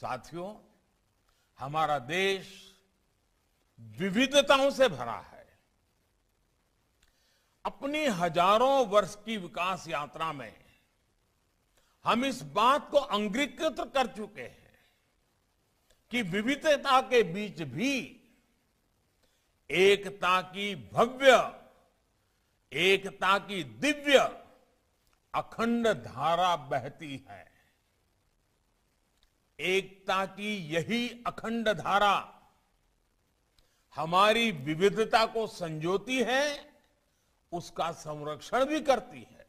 साथियों हमारा देश विविधताओं से भरा है अपनी हजारों वर्ष की विकास यात्रा में हम इस बात को अंगीकृत कर चुके हैं कि विविधता के बीच भी एकता की भव्य एकता की दिव्य अखंड धारा बहती है एकता की यही अखंड धारा हमारी विविधता को संजोती है उसका संरक्षण भी करती है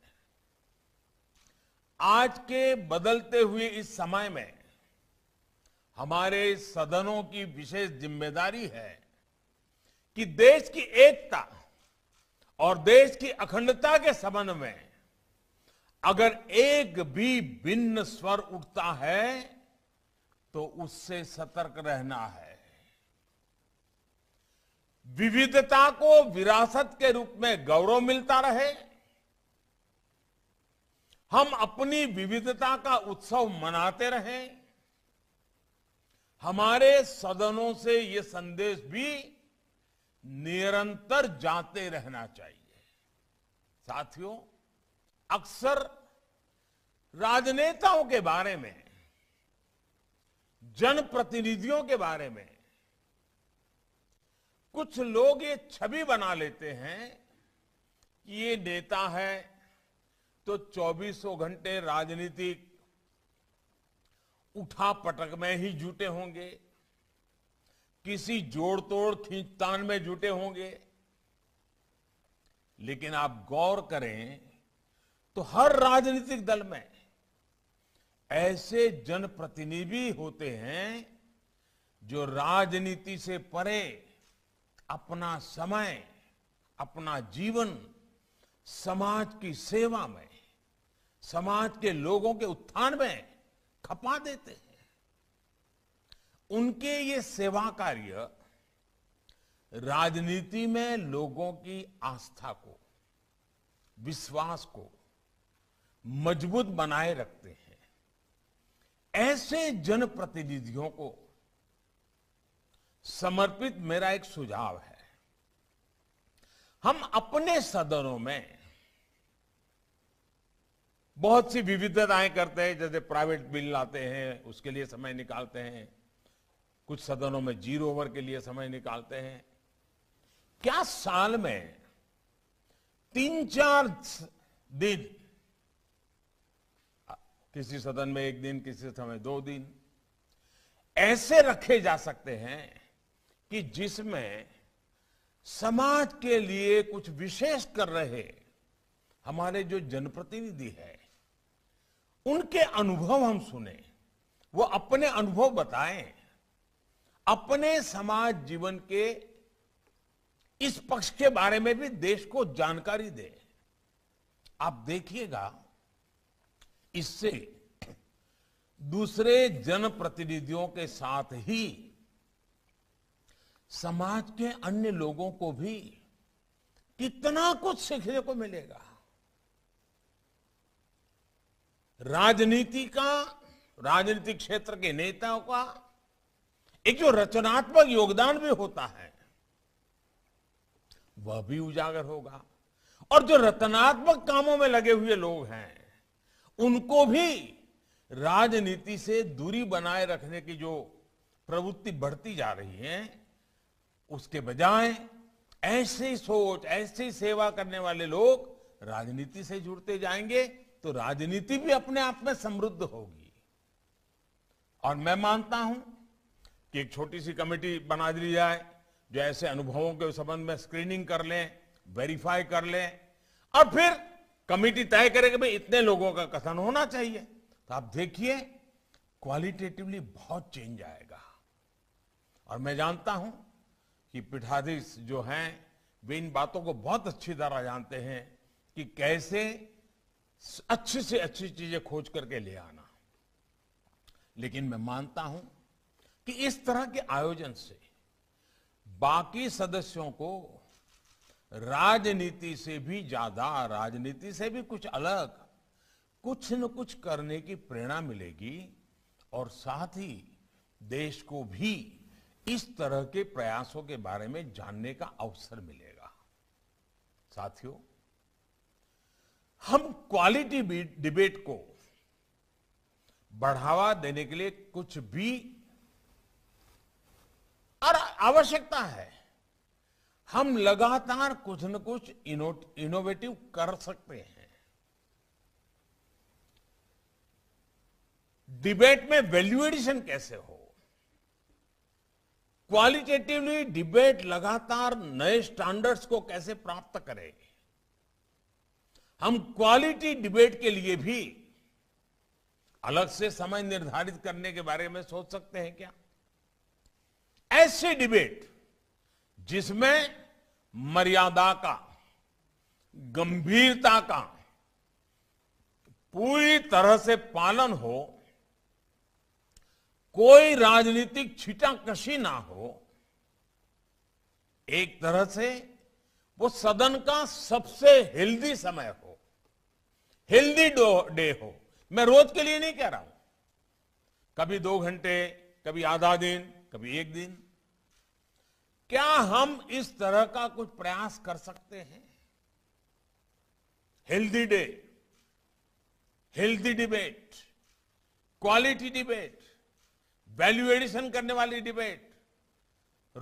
आज के बदलते हुए इस समय में हमारे सदनों की विशेष जिम्मेदारी है कि देश की एकता और देश की अखंडता के संबंध में अगर एक भी भिन्न स्वर उठता है तो उससे सतर्क रहना है विविधता को विरासत के रूप में गौरव मिलता रहे हम अपनी विविधता का उत्सव मनाते रहें हमारे सदनों से ये संदेश भी निरंतर जाते रहना चाहिए साथियों अक्सर राजनेताओं के बारे में जनप्रतिनिधियों के बारे में कुछ लोग ये छवि बना लेते हैं कि ये नेता है तो चौबीसों घंटे राजनीतिक उठा पटक में ही जुटे होंगे किसी जोड़ तोड़ खींचतान में जुटे होंगे लेकिन आप गौर करें तो हर राजनीतिक दल में ऐसे जनप्रतिनिधि होते हैं जो राजनीति से परे अपना समय अपना जीवन समाज की सेवा में समाज के लोगों के उत्थान में खपा देते हैं उनके ये सेवा कार्य राजनीति में लोगों की आस्था को विश्वास को मजबूत बनाए रखते हैं ऐसे जनप्रतिनिधियों को समर्पित मेरा एक सुझाव है हम अपने सदनों में बहुत सी विविधताएं करते हैं जैसे प्राइवेट बिल लाते हैं उसके लिए समय निकालते हैं कुछ सदनों में जीरो ओवर के लिए समय निकालते हैं क्या साल में तीन चार दिन किसी सदन में एक दिन किसी समय दो दिन ऐसे रखे जा सकते हैं कि जिसमें समाज के लिए कुछ विशेष कर रहे हमारे जो जनप्रतिनिधि है उनके अनुभव हम सुने वो अपने अनुभव बताएं अपने समाज जीवन के इस पक्ष के बारे में भी देश को जानकारी दे आप देखिएगा इससे दूसरे जनप्रतिनिधियों के साथ ही समाज के अन्य लोगों को भी कितना कुछ सीखने को मिलेगा राजनीति का राजनीतिक क्षेत्र के नेताओं का एक जो रचनात्मक योगदान भी होता है वह भी उजागर होगा और जो रचनात्मक कामों में लगे हुए लोग हैं उनको भी राजनीति से दूरी बनाए रखने की जो प्रवृत्ति बढ़ती जा रही है उसके बजाय ऐसी सोच ऐसी सेवा करने वाले लोग राजनीति से जुड़ते जाएंगे तो राजनीति भी अपने आप में समृद्ध होगी और मैं मानता हूं कि एक छोटी सी कमेटी बना दी जाए जो ऐसे अनुभवों के संबंध में स्क्रीनिंग कर लें वेरीफाई कर लें और फिर कमिटी तय करे कि भाई इतने लोगों का कथन होना चाहिए तो आप देखिए क्वालिटेटिवली बहुत चेंज आएगा और मैं जानता हूं कि पीठाधीश जो हैं वे इन बातों को बहुत अच्छी तरह जानते हैं कि कैसे अच्छी से अच्छी चीजें खोज करके ले आना लेकिन मैं मानता हूं कि इस तरह के आयोजन से बाकी सदस्यों को राजनीति से भी ज्यादा राजनीति से भी कुछ अलग कुछ न कुछ करने की प्रेरणा मिलेगी और साथ ही देश को भी इस तरह के प्रयासों के बारे में जानने का अवसर मिलेगा साथियों हम क्वालिटी डिबेट को बढ़ावा देने के लिए कुछ भी और आवश्यकता है हम लगातार कुछ न कुछ इनो, इनोवेटिव कर सकते हैं डिबेट में वैल्यू एडिशन कैसे हो क्वालिटेटिवली डिबेट लगातार नए स्टैंडर्ड्स को कैसे प्राप्त करें हम क्वालिटी डिबेट के लिए भी अलग से समय निर्धारित करने के बारे में सोच सकते हैं क्या ऐसी डिबेट जिसमें मर्यादा का गंभीरता का पूरी तरह से पालन हो कोई राजनीतिक छिटाकशी ना हो एक तरह से वो सदन का सबसे हेल्दी समय हो हेल्दी डे हो मैं रोज के लिए नहीं कह रहा हूं कभी दो घंटे कभी आधा दिन कभी एक दिन क्या हम इस तरह का कुछ प्रयास कर सकते हैं healthy day healthy debate quality debate value addition करने वाली डिबेट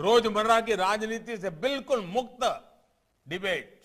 रोजमर्रा की राजनीति से बिल्कुल मुक्त डिबेट